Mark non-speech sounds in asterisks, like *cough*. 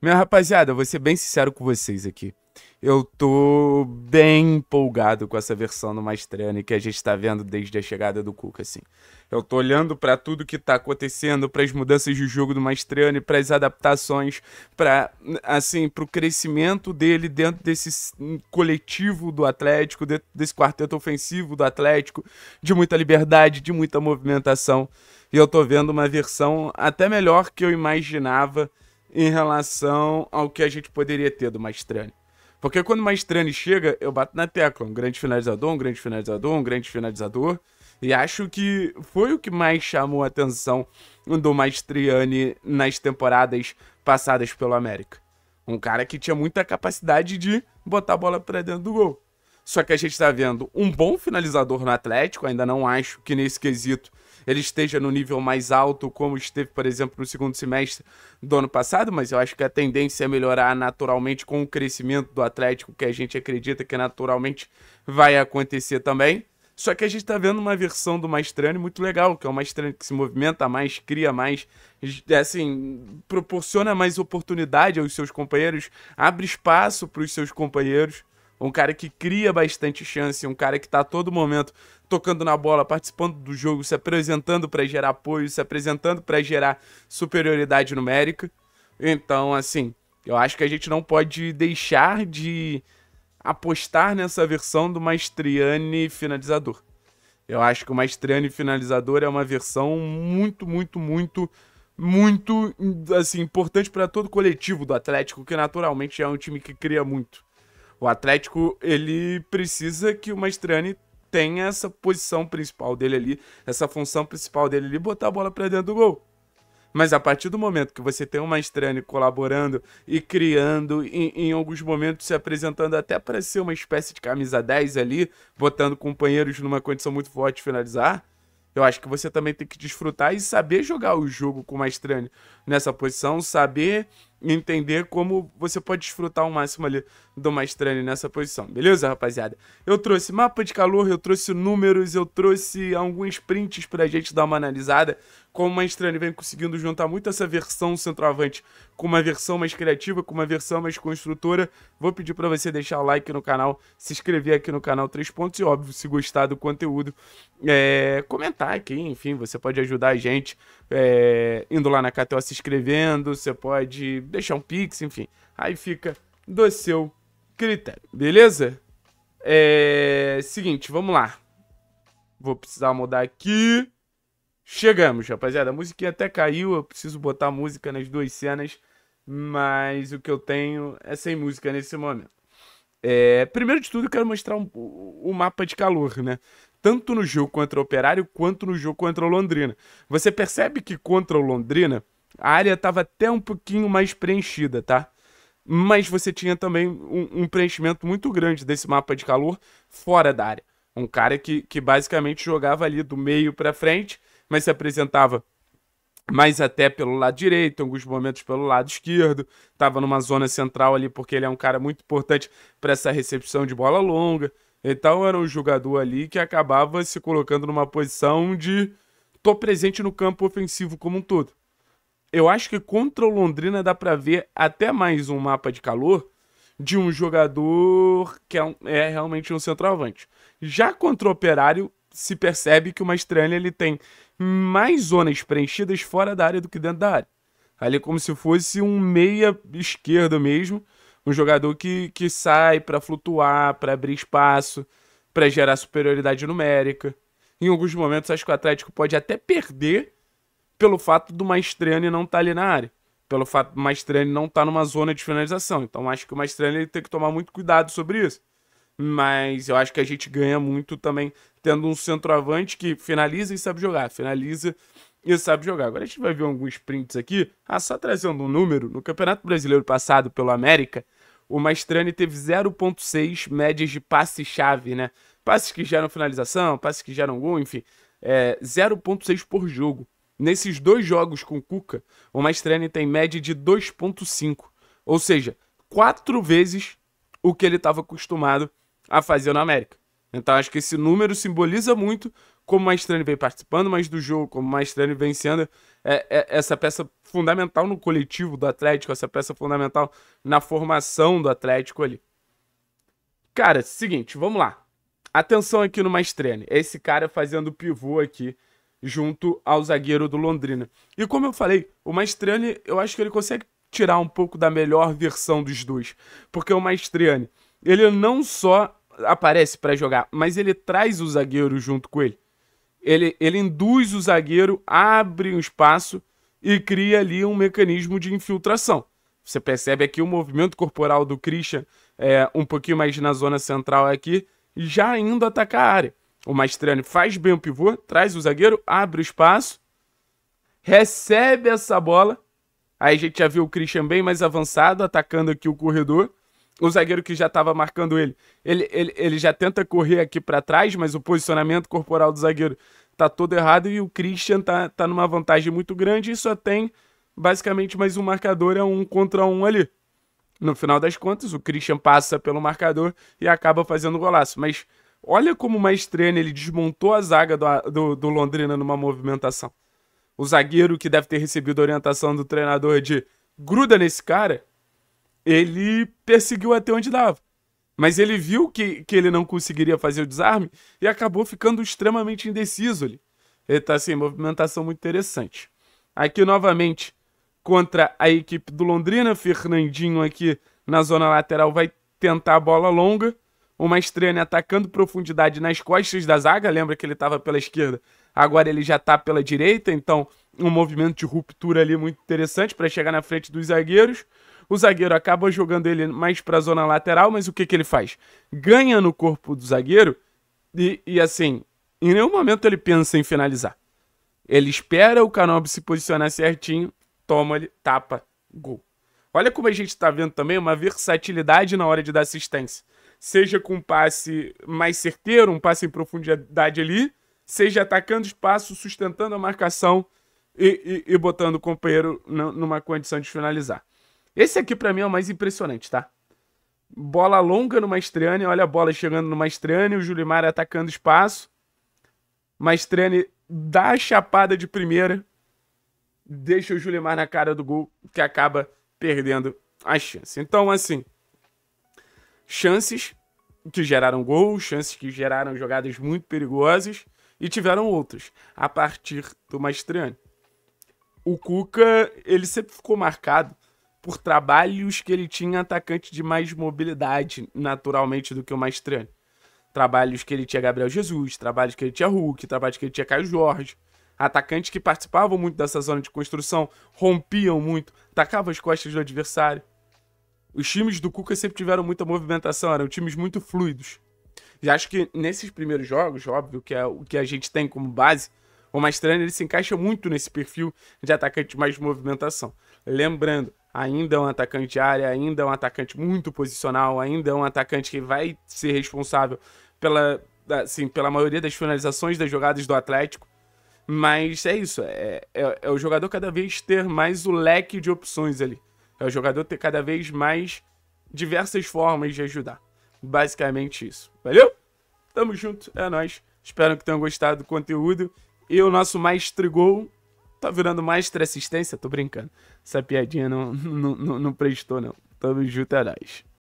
Minha rapaziada, vou ser bem sincero com vocês aqui. Eu tô bem empolgado com essa versão do Mastrani que a gente tá vendo desde a chegada do Cuca, assim. Eu tô olhando para tudo que tá acontecendo, para as mudanças de jogo do Mastrani, para as adaptações, para assim, pro crescimento dele dentro desse coletivo do Atlético, dentro desse quarteto ofensivo do Atlético, de muita liberdade, de muita movimentação. E eu tô vendo uma versão até melhor que eu imaginava em relação ao que a gente poderia ter do Mastrani. Porque quando o Mastrani chega, eu bato na tecla. Um grande finalizador, um grande finalizador, um grande finalizador. E acho que foi o que mais chamou a atenção do Maestriani nas temporadas passadas pelo América. Um cara que tinha muita capacidade de botar a bola para dentro do gol. Só que a gente está vendo um bom finalizador no Atlético, ainda não acho que nesse quesito ele esteja no nível mais alto, como esteve, por exemplo, no segundo semestre do ano passado, mas eu acho que a tendência é melhorar naturalmente com o crescimento do Atlético, que a gente acredita que naturalmente vai acontecer também. Só que a gente está vendo uma versão do Maestrano muito legal, que é um Maestrano que se movimenta mais, cria mais, é assim, proporciona mais oportunidade aos seus companheiros, abre espaço para os seus companheiros um cara que cria bastante chance, um cara que está a todo momento tocando na bola, participando do jogo, se apresentando para gerar apoio, se apresentando para gerar superioridade numérica. Então, assim, eu acho que a gente não pode deixar de apostar nessa versão do Maestriani finalizador. Eu acho que o Maestriani finalizador é uma versão muito, muito, muito muito assim importante para todo coletivo do Atlético, que naturalmente é um time que cria muito. O Atlético, ele precisa que o Mastrani tenha essa posição principal dele ali, essa função principal dele ali, botar a bola para dentro do gol. Mas a partir do momento que você tem o Mastrani colaborando e criando, em, em alguns momentos se apresentando até para ser uma espécie de camisa 10 ali, botando companheiros numa condição muito forte de finalizar, eu acho que você também tem que desfrutar e saber jogar o jogo com o Mastrani nessa posição, saber entender como você pode desfrutar ao máximo ali do estranho nessa posição. Beleza, rapaziada? Eu trouxe mapa de calor, eu trouxe números, eu trouxe alguns prints pra gente dar uma analisada. Como o Maestrani vem conseguindo juntar muito essa versão centroavante com uma versão mais criativa, com uma versão mais construtora. Vou pedir para você deixar o like no canal, se inscrever aqui no canal Três Pontos e, óbvio, se gostar do conteúdo, é... comentar aqui, enfim, você pode ajudar a gente é, indo lá na KTO se inscrevendo, você pode deixar um pix, enfim. Aí fica do seu critério, beleza? É. Seguinte, vamos lá. Vou precisar mudar aqui. Chegamos, rapaziada. A musiquinha até caiu, eu preciso botar música nas duas cenas, mas o que eu tenho é sem música nesse momento. É, primeiro de tudo, eu quero mostrar um, o mapa de calor, né? tanto no jogo contra o Operário quanto no jogo contra o Londrina. Você percebe que contra o Londrina a área estava até um pouquinho mais preenchida, tá? Mas você tinha também um, um, preenchimento muito grande desse mapa de calor fora da área. Um cara que, que basicamente jogava ali do meio para frente, mas se apresentava mais até pelo lado direito, em alguns momentos pelo lado esquerdo, estava numa zona central ali porque ele é um cara muito importante para essa recepção de bola longa. Então era um jogador ali que acabava se colocando numa posição de tô presente no campo ofensivo como um todo. Eu acho que contra o Londrina dá para ver até mais um mapa de calor de um jogador que é, um, é, realmente um centroavante. Já contra o Operário, se percebe que o Mastrani ele tem mais zonas preenchidas fora da área do que dentro da área. Ali é como se fosse um meia esquerdo mesmo, um jogador que, que sai para flutuar, para abrir espaço, para gerar superioridade numérica. Em alguns momentos, acho que o Atlético pode até perder pelo fato do Maestrani não estar tá ali na área. Pelo fato do Maestrani não estar tá numa zona de finalização. Então, acho que o Maestrani ele tem que tomar muito cuidado sobre isso. Mas eu acho que a gente ganha muito também tendo um centroavante que finaliza e sabe jogar. Finaliza e sabe jogar. Agora a gente vai ver alguns prints aqui. Ah, só trazendo um número. No Campeonato Brasileiro passado pelo América, o Maestrani teve 0.6 médias de passe-chave, né? Passes que geram finalização, passes que geram gol, enfim. É, 0.6 por jogo. Nesses dois jogos com o Cuca, o Maestrani tem média de 2.5. Ou seja, quatro vezes o que ele estava acostumado a fazer na América. Então acho que esse número simboliza muito como o Maestrani vem participando mais do jogo, como o Maestrani vem sendo é, é, essa peça fundamental no coletivo do Atlético, essa peça fundamental na formação do Atlético ali. Cara, seguinte, vamos lá. Atenção aqui no Maestrene. É esse cara fazendo pivô aqui junto ao zagueiro do Londrina. E como eu falei, o Maestrane, eu acho que ele consegue tirar um pouco da melhor versão dos dois, porque o Maestrane, ele não só aparece para jogar, mas ele traz o zagueiro junto com ele ele, ele induz o zagueiro, abre um espaço e cria ali um mecanismo de infiltração. Você percebe aqui o movimento corporal do Christian é, um pouquinho mais na zona central aqui, já indo atacar a área. O Mastrani faz bem o pivô, traz o zagueiro, abre o espaço, recebe essa bola. Aí a gente já viu o Christian bem mais avançado, atacando aqui o corredor o zagueiro que já estava marcando ele, ele, ele, ele já tenta correr aqui para trás, mas o posicionamento corporal do zagueiro tá todo errado e o Christian tá, tá numa vantagem muito grande e só tem basicamente mais um marcador, é um contra um ali. No final das contas, o Christian passa pelo marcador e acaba fazendo golaço. Mas olha como uma estreia ele desmontou a zaga do, do, do Londrina numa movimentação. O zagueiro que deve ter recebido a orientação do treinador de gruda nesse cara, ele perseguiu até onde dava. Mas ele viu que, que ele não conseguiria fazer o desarme e acabou ficando extremamente indeciso ali. Ele tá sem assim, movimentação muito interessante. Aqui novamente contra a equipe do Londrina, Fernandinho aqui na zona lateral vai tentar a bola longa. uma estreia né, atacando profundidade nas costas da zaga, lembra que ele estava pela esquerda, agora ele já está pela direita, então um movimento de ruptura ali muito interessante para chegar na frente dos zagueiros. O zagueiro acaba jogando ele mais para a zona lateral, mas o que, que ele faz? Ganha no corpo do zagueiro e, e, assim, em nenhum momento ele pensa em finalizar. Ele espera o Canobi se posicionar certinho, toma ele, tapa, gol. Olha como a gente está vendo também uma versatilidade na hora de dar assistência. Seja com um passe mais certeiro, um passe em profundidade ali, seja atacando espaço, sustentando a marcação e, e, e botando o companheiro numa condição de finalizar. Esse aqui para mim é o mais impressionante, tá? Bola longa no Mastriani, olha a bola chegando no Mastriani, o Julimar atacando espaço. Mastriani dá a chapada de primeira, deixa o Julimar na cara do gol, que acaba perdendo a chance. Então, assim, chances que geraram gols, chances que geraram jogadas muito perigosas e tiveram outras a partir do Mastriani. O Cuca, ele sempre ficou marcado por trabalhos que ele tinha atacante de mais mobilidade, naturalmente, do que o Maestrani. Trabalhos que ele tinha Gabriel Jesus, trabalhos que ele tinha Hulk, trabalhos que ele tinha Caio Jorge. Atacantes que participavam muito dessa zona de construção, rompiam muito, tacavam as costas do adversário. Os times do Cuca sempre tiveram muita movimentação, eram times muito fluidos. E acho que nesses primeiros jogos, óbvio, que é o que a gente tem como base, o Maestrano ele se encaixa muito nesse perfil de atacante mais movimentação. Lembrando, ainda é um atacante de área, ainda é um atacante muito posicional, ainda é um atacante que vai ser responsável pela, assim, pela maioria das finalizações das jogadas do Atlético. Mas é isso, é, é, é o jogador cada vez ter mais o leque de opções ali. É o jogador ter cada vez mais diversas formas de ajudar. Basicamente isso. Valeu? Tamo junto, é nós. Espero que tenham gostado do conteúdo. E o nosso mais trigol Tá virando mais assistência? Tô brincando. Essa piadinha não, *laughs* não, não, não prestou, não. Tamo junto, é nóis.